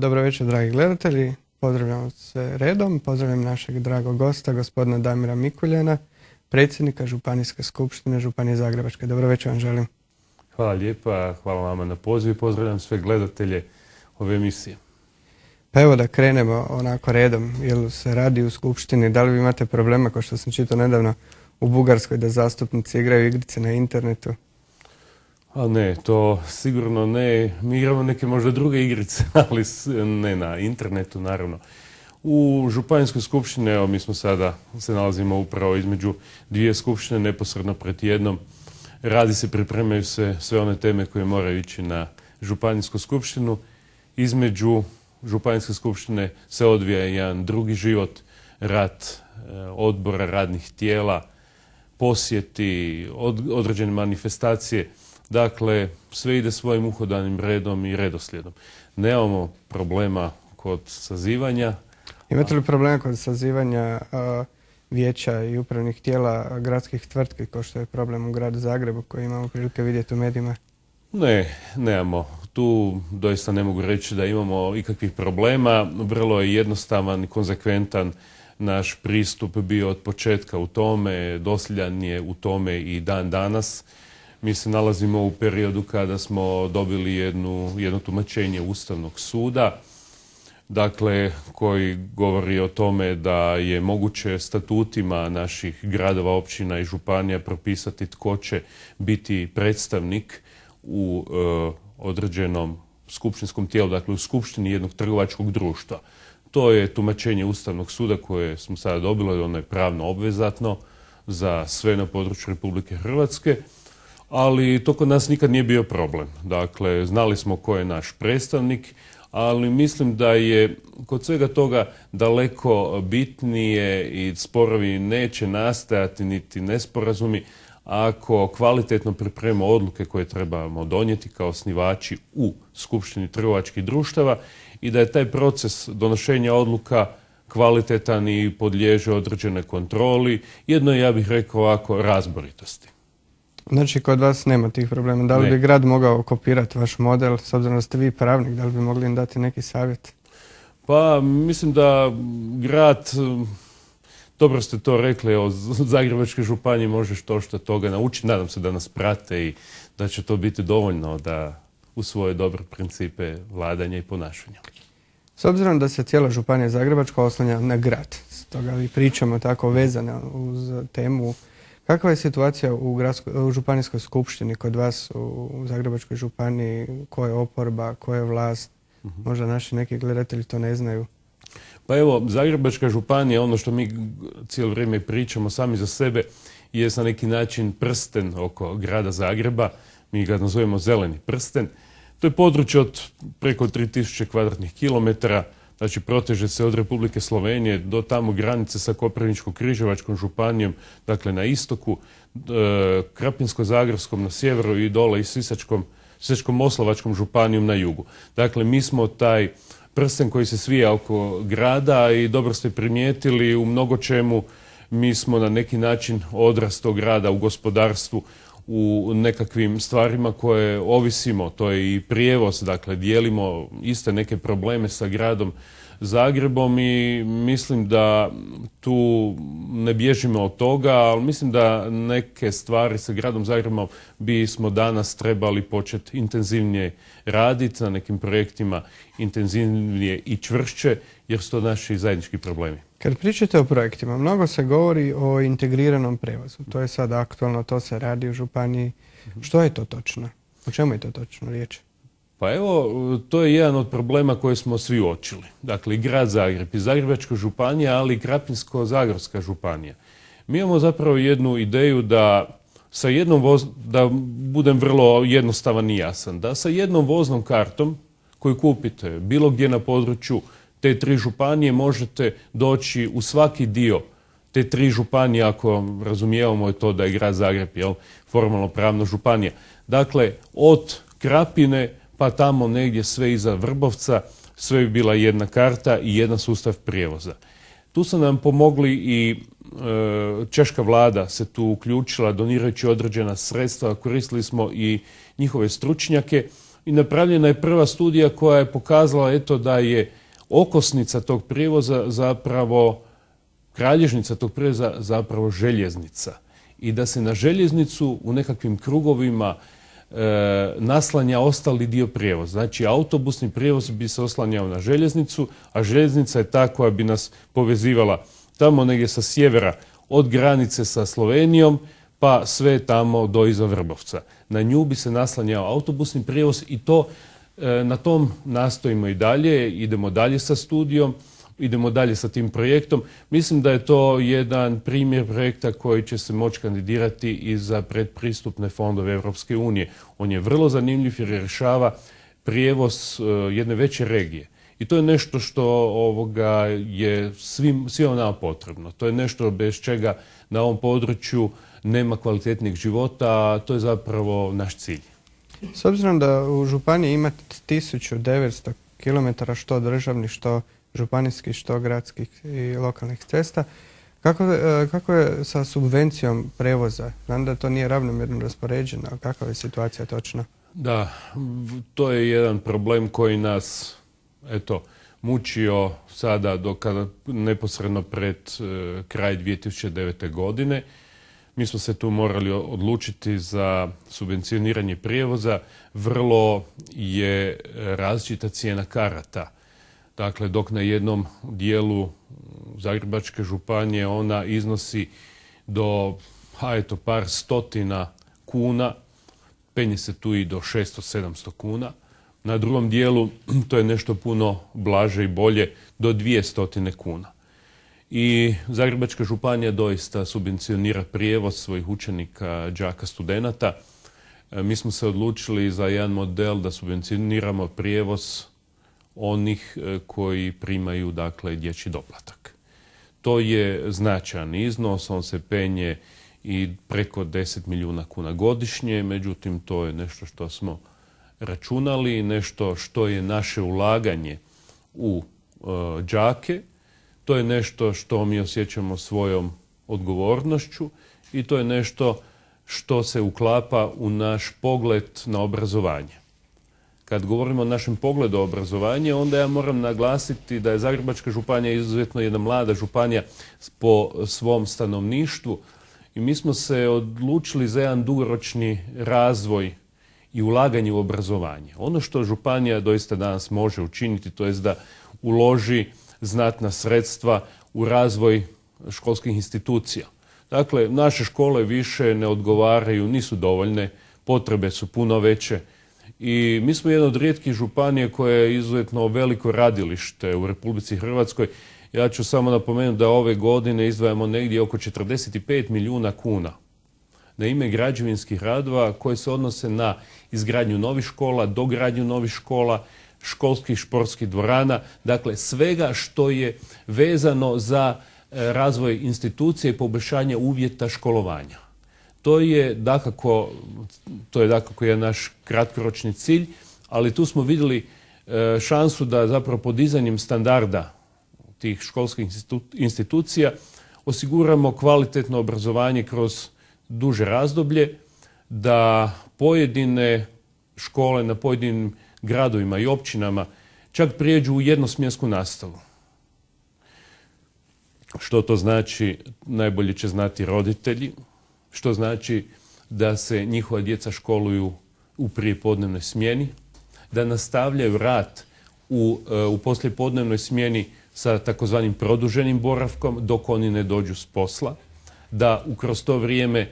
Dobro večer, dragi gledatelji. Pozdravljam se redom. Pozdravljam našeg dragog gosta, gospodina Damira Mikuljena, predsjednika Županijske skupštine Županije Zagrebačke. Dobro večer vam želim. Hvala lijepa, hvala vama na pozivu i pozdravljam sve gledatelje ove emisije. Pa evo da krenemo onako redom, jer se radi u Skupštini. Da li vi imate problema, kao što sam čitao nedavno, u Bugarskoj da zastupnici igraju igrice na internetu? A ne, to sigurno ne. Mi igramo neke možda druge igrice, ali ne na internetu naravno. U Županjskoj skupštini, evo mi smo sada, se nalazimo upravo između dvije skupštine, neposredno pred jednom. Radi se, pripremaju se sve one teme koje moraju ići na Županijsku skupštinu. Između Županjske skupštine se odvija jedan drugi život, rad eh, odbora radnih tijela, posjeti, određene manifestacije. Dakle, sve ide svojim uhodanim redom i redoslijedom. Nemamo problema kod sazivanja. Imate li problema kod sazivanja vijeća i upravnih tijela gradskih tvrtki, kao što je problem u gradu Zagrebu koji imamo prilike vidjeti u medijima? Ne, nemamo. Tu doista ne mogu reći da imamo ikakvih problema. Vrlo je jednostavan i konzekventan naš pristup bio od početka u tome, dosljedan je u tome i dan danas. Mi se nalazimo u periodu kada smo dobili jedno tumačenje Ustavnog suda dakle koji govori o tome da je moguće statutima naših gradova, općina i županija propisati tko će biti predstavnik u e, određenom skupštinskom tijelu, dakle u skupštini jednog trgovačkog društva. To je tumačenje Ustavnog suda koje smo sada dobili, ono je pravno obvezatno za sve na području Republike Hrvatske ali to kod nas nikad nije bio problem. Dakle, znali smo ko je naš predstavnik, ali mislim da je kod svega toga daleko bitnije i sporovi neće nastajati niti nesporazumi ako kvalitetno pripremimo odluke koje trebamo donijeti kao osnivači u Skupštini trgovačkih društava i da je taj proces donošenja odluka kvalitetan i podliježe određene kontroli, jedno ja bih rekao ovako razboritosti. Znači kod vas nema tih problema. Da li bi grad mogao kopirati vaš model, s obzirom da ste vi pravnik, da li bi mogli im dati neki savjet? Pa mislim da grad, dobro ste to rekli, o Zagrebačkoj županiji možeš to što toga naučiti. Nadam se da nas prate i da će to biti dovoljno da usvoje dobre principe vladanja i ponašanja. S obzirom da se cijela županija Zagrebačka oslanja na grad, stoga vi pričamo tako vezano uz temu Kakva je situacija u, županijskoj skupštini kod vas u Zagrebačkoj županiji? koja je oporba, ko je vlast? Mhm. Možda naši neki gledatelji to ne znaju. Pa evo, Zagrebačka županija, ono što mi cijelo vrijeme pričamo sami za sebe, je na neki način prsten oko grada Zagreba. Mi ga nazovemo zeleni prsten. To je područje od preko 3000 kvadratnih kilometara znači proteže se od Republike Slovenije do tamo granice sa Koprivničko-Križevačkom županijom, dakle na istoku, e, Krapinsko-Zagorskom na sjeveru i dole i Sisačkom, oslovačkom moslovačkom županijom na jugu. Dakle, mi smo taj prsten koji se svija oko grada i dobro ste primijetili u mnogo čemu mi smo na neki način odrast grada u gospodarstvu, u nekakvim stvarima koje ovisimo, to je i prijevoz, dakle dijelimo iste neke probleme sa gradom Zagrebom i mislim da tu ne bježimo od toga, ali mislim da neke stvari sa gradom Zagrebom bismo danas trebali početi intenzivnije raditi, na nekim projektima intenzivnije i čvršće, jer su to naši zajednički problemi. Kad pričate o projektima, mnogo se govori o integriranom prevozu. To je sad aktualno, to se radi u Županiji. Što je to točno? O čemu je to točno riječ? Pa evo, to je jedan od problema koje smo svi očili. Dakle, i grad Zagreb i Zagrebačka županija, ali i Krapinsko-Zagorska županija. Mi imamo zapravo jednu ideju da sa jednom voz, da budem vrlo jednostavan i jasan, da sa jednom voznom kartom koju kupite bilo gdje na području te tri županije možete doći u svaki dio te tri županije, ako razumijevamo je to da je grad Zagreb, jel, formalno pravno županija. Dakle, od Krapine pa tamo negdje sve iza Vrbovca, sve bi bila jedna karta i jedan sustav prijevoza. Tu su nam pomogli i e, Češka vlada se tu uključila donirajući određena sredstva, koristili smo i njihove stručnjake i napravljena je prva studija koja je pokazala eto da je okosnica tog prijevoza zapravo, kralježnica tog prijevoza zapravo željeznica i da se na željeznicu u nekakvim krugovima E, naslanja ostali dio prijevoza. Znači, autobusni prijevoz bi se oslanjao na željeznicu, a željeznica je ta koja bi nas povezivala tamo negdje sa sjevera od granice sa Slovenijom pa sve tamo do iza Vrbovca. Na nju bi se naslanjao autobusni prijevoz i to e, na tom nastojimo i dalje, idemo dalje sa studijom idemo dalje sa tim projektom. Mislim da je to jedan primjer projekta koji će se moći kandidirati i za predpristupne fondove Europske unije. On je vrlo zanimljiv jer rješava prijevoz e, jedne veće regije. I to je nešto što ovoga je svim, svima nama potrebno. To je nešto bez čega na ovom području nema kvalitetnih života, a to je zapravo naš cilj. S obzirom da u Županiji imate 1900 km što državni, što županijskih, što gradskih i lokalnih cesta. Kako, e, kako je sa subvencijom prevoza? Znam da to nije ravnomjerno raspoređeno, ali kakva je situacija točno? Da, to je jedan problem koji nas eto, mučio sada do kada neposredno pred e, kraj 2009. godine. Mi smo se tu morali odlučiti za subvencioniranje prijevoza. Vrlo je različita cijena karata Dakle, dok na jednom dijelu Zagrebačke županije ona iznosi do a eto, par stotina kuna, penje se tu i do 600-700 kuna. Na drugom dijelu to je nešto puno blaže i bolje, do 200 kuna. I Zagrebačka županija doista subvencionira prijevoz svojih učenika, džaka, studenata. E, mi smo se odlučili za jedan model da subvencioniramo prijevoz onih e, koji primaju dakle dječji doplatak. To je značajan iznos, on se penje i preko 10 milijuna kuna godišnje, međutim to je nešto što smo računali, nešto što je naše ulaganje u e, džake, to je nešto što mi osjećamo svojom odgovornošću i to je nešto što se uklapa u naš pogled na obrazovanje kad govorimo o našem pogledu obrazovanju onda ja moram naglasiti da je Zagrebačka županija izuzetno jedna mlada županija po svom stanovništvu i mi smo se odlučili za jedan dugoročni razvoj i ulaganje u obrazovanje. Ono što županija doista danas može učiniti, to je da uloži znatna sredstva u razvoj školskih institucija. Dakle, naše škole više ne odgovaraju, nisu dovoljne, potrebe su puno veće i mi smo jedna od rijetkih županije koja je izuzetno veliko radilište u Republici Hrvatskoj. Ja ću samo napomenuti da ove godine izdvajamo negdje oko 45 milijuna kuna na ime građevinskih radova koje se odnose na izgradnju novih škola, dogradnju novih škola, školskih športskih dvorana, dakle svega što je vezano za e, razvoj institucije i poboljšanje uvjeta školovanja. To je dakako, to je dakako jedan naš kratkoročni cilj, ali tu smo vidjeli e, šansu da zapravo podizanjem standarda tih školskih institucija osiguramo kvalitetno obrazovanje kroz duže razdoblje, da pojedine škole na pojedinim gradovima i općinama čak prijeđu u jednosmjensku nastavu. Što to znači, najbolje će znati roditelji, što znači da se njihova djeca školuju u prijepodnevnoj smjeni, da nastavljaju rad u, e, u poslijepodnevnoj smjeni sa takozvanim produženim boravkom dok oni ne dođu s posla, da kroz to vrijeme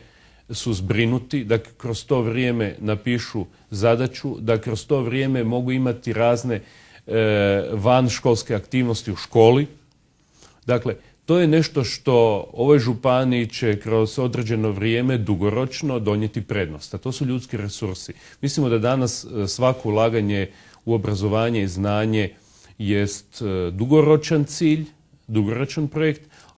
su zbrinuti, da kroz to vrijeme napišu zadaću, da kroz to vrijeme mogu imati razne e, vanškolske aktivnosti u školi. Dakle, to je nešto što ovoj županiji će kroz određeno vrijeme dugoročno donijeti prednost, a to su ljudski resursi. Mislimo da danas e, svako ulaganje u obrazovanje i znanje jest e, dugoročan cilj, dugoročan projekt,